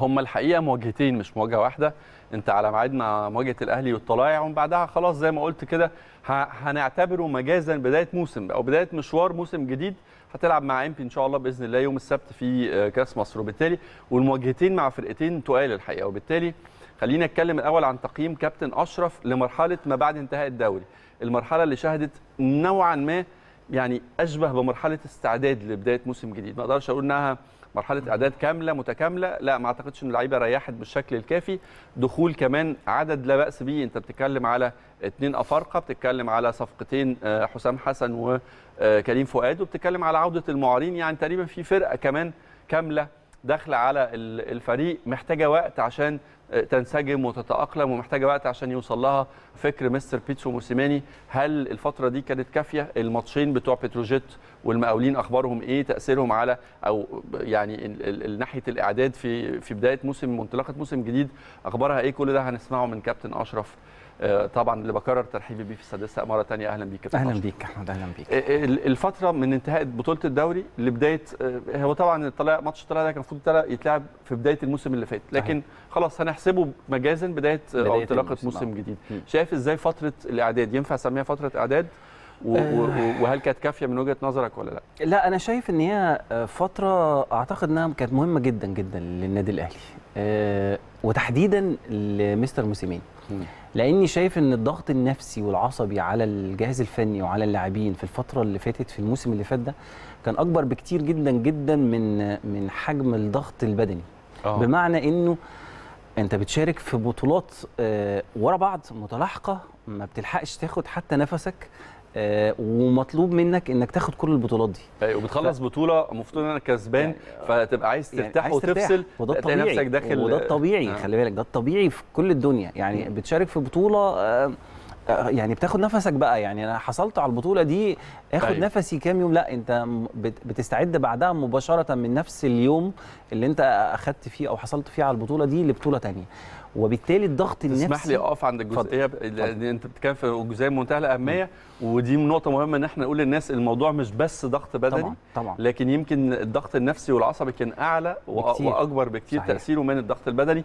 هم الحقيقه مواجهتين مش مواجهه واحده انت على ميعاد مع مواجهه الاهلي والطلائع ومن بعدها خلاص زي ما قلت كده هنعتبره مجازا بدايه موسم او بدايه مشوار موسم جديد هتلعب مع امبي ان شاء الله باذن الله يوم السبت في كاس مصر وبالتالي والمواجهتين مع فرقتين تقال الحقيقه وبالتالي خلينا نتكلم الاول عن تقييم كابتن اشرف لمرحله ما بعد انتهاء الدوري المرحله اللي شهدت نوعا ما يعني اشبه بمرحله استعداد لبدايه موسم جديد ما اقدرش اقول انها مرحله اعداد كامله متكامله لا ما اعتقدش ان اللعيبه ريحت بالشكل الكافي دخول كمان عدد لا باس به انت بتتكلم على اثنين افارقه بتتكلم على صفقتين آه، حسام حسن وكريم آه، فؤاد وبتتكلم على عوده المعارين يعني تقريبا في فرقه كمان كامله داخله على الفريق محتاجه وقت عشان تنسجم وتتاقلم ومحتاجه وقت عشان يوصل لها فكر مستر بيتسو موسيماني هل الفتره دي كانت كافيه الماتشين بتوع بتروجيت والمقاولين اخبارهم ايه تاثيرهم على او يعني ناحيه الاعداد في في بدايه موسم وانطلاقه موسم جديد اخبارها ايه كل ده هنسمعه من كابتن اشرف آه، طبعا اللي بكرر ترحيبي بيه في السادسه مره ثانيه اهلا بيك اهلا بيك احمد اهلا بيك آه، آه، الفتره من انتهاء بطوله الدوري لبدايه هو طبعا الطلاق ماتش الطلاق ده كان المفروض يتلعب في بدايه الموسم اللي فات لكن خلاص هنحسب بنحسبه مجازا بدايه, بداية انطلاقه موسم جديد شايف ازاي فتره الاعداد ينفع اسميها فتره اعداد آه. وهل كانت كافيه من وجهه نظرك ولا لا؟ لا انا شايف ان هي آه، فتره اعتقد انها كانت مهمه جدا جدا للنادي الاهلي آه، وتحديدا لمستر موسيمين لاني شايف ان الضغط النفسي والعصبي على الجهاز الفني وعلى اللاعبين في الفتره اللي فاتت في الموسم اللي فات ده كان اكبر بكتير جدا جدا من من حجم الضغط البدني أوه. بمعنى انه انت بتشارك في بطولات آه، ورا بعض متلاحقه ما بتلحقش تاخد حتى نفسك آه، ومطلوب منك انك تاخد كل البطولات دي ايوه وبتخلص ف... بطوله مفروض انك كسبان يعني... آه، فتبقى يعني عايز ترتاح يعني وتفصل وده الطبيعي نفسك داخل وده الطبيعي آه. خلي بالك ده الطبيعي في كل الدنيا يعني بتشارك في بطوله آه يعني بتاخد نفسك بقى يعني انا حصلت على البطوله دي اخد أيوة. نفسي كام يوم لا انت بتستعد بعدها مباشره من نفس اليوم اللي انت اخدت فيه او حصلت فيه على البطوله دي لبطوله ثانيه وبالتالي الضغط النفسي اسمح لي اقف عند الجزئيه فضل. فضل. انت بتتكلم في جزئيه منتهى الاهميه ودي نقطه مهمه ان احنا نقول للناس الموضوع مش بس ضغط بدني طبعا طبعا لكن يمكن الضغط النفسي والعصبي كان اعلى بكتير. واكبر بكثير تاثيره من الضغط البدني م.